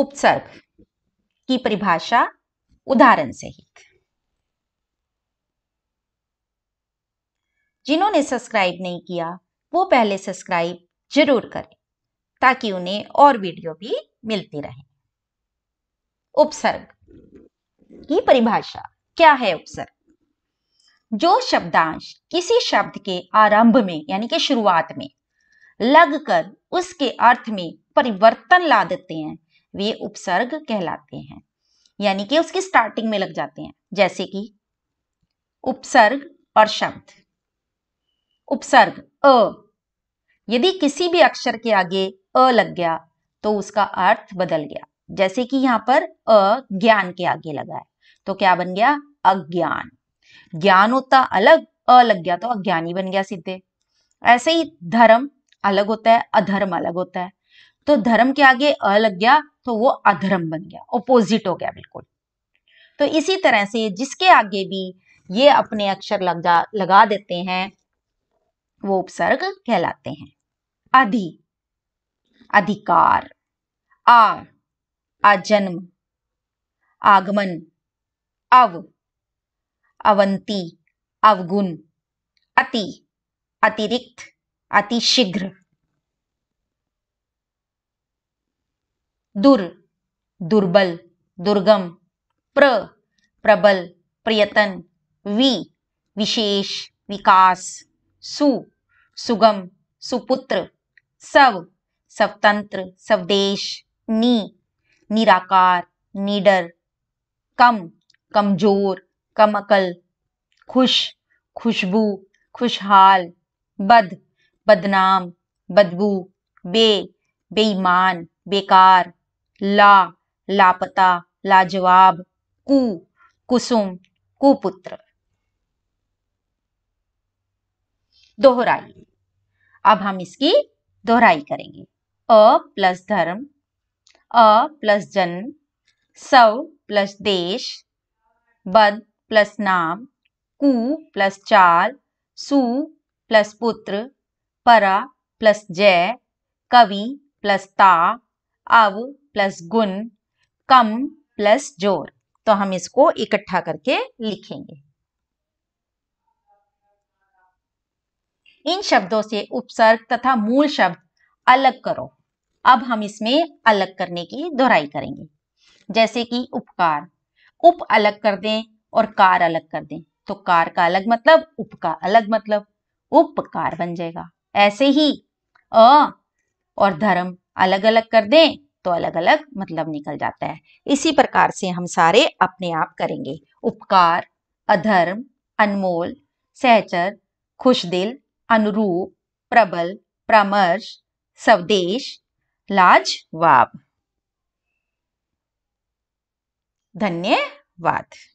उपसर्ग की परिभाषा उदाहरण सहित जिन्होंने सब्सक्राइब नहीं किया वो पहले सब्सक्राइब जरूर करें ताकि उन्हें और वीडियो भी मिलती रहे उपसर्ग की परिभाषा क्या है उपसर्ग जो शब्दांश किसी शब्द के आरंभ में यानी कि शुरुआत में लगकर उसके अर्थ में परिवर्तन ला देते हैं वे उपसर्ग कहलाते हैं यानी कि उसकी स्टार्टिंग में लग जाते हैं जैसे कि उपसर्ग और शब्द उपसर्ग अ यदि किसी भी अक्षर के आगे अ लग गया तो उसका अर्थ बदल गया जैसे कि यहाँ पर अ ज्ञान के आगे लगा है तो क्या बन गया अज्ञान ज्ञान होता अलग अ लग गया तो अज्ञानी बन गया सीधे ऐसे ही धर्म अलग होता है अधर्म अलग होता है तो धर्म के आगे अ लग गया तो वो अधर्म बन गया ओपोजिट हो गया बिल्कुल तो इसी तरह से जिसके आगे भी ये अपने अक्षर लगा लगा देते हैं वो उपसर्ग कहलाते हैं अधि अधिकार आ आजन्म आगमन अव अवंती अवगुण अति अतिरिक्त अतिशीघ्र दुर दुर्बल दुर्गम प्र प्रबल प्रयत्न वी विशेष विकास सु सुगम सुपुत्र सव स्वतंत्र स्वदेश नी निराकार निडर कम कमजोर कमकल खुश खुशबू खुशहाल बद बदनाम बदबू बे बेईमान बेकार ला लापता लाजवाब कु कुसुम कुपुत्र दोहराई अब हम इसकी दोहराई करेंगे अ प्लस धर्म अ प्लस जन्म सव प्लस देश बद प्लस नाम कु प्लस चाल सु प्लस पुत्र परा प्लस जय कवि प्लस ता अव प्लस गुण कम प्लस जोर तो हम इसको इकट्ठा करके लिखेंगे इन शब्दों से उपसर्ग तथा मूल शब्द अलग करो अब हम इसमें अलग करने की दोहराई करेंगे जैसे कि उपकार उप अलग कर दें और कार अलग कर दें तो कार का अलग मतलब उप का अलग मतलब उपकार बन जाएगा ऐसे ही अ और धर्म अलग अलग कर दें तो अलग अलग मतलब निकल जाता है इसी प्रकार से हम सारे अपने आप करेंगे उपकार अधर्म अनमोल सहचर खुशदिल अनुरूप प्रबल परामर्श स्वदेश लाजवाब धन्यवाद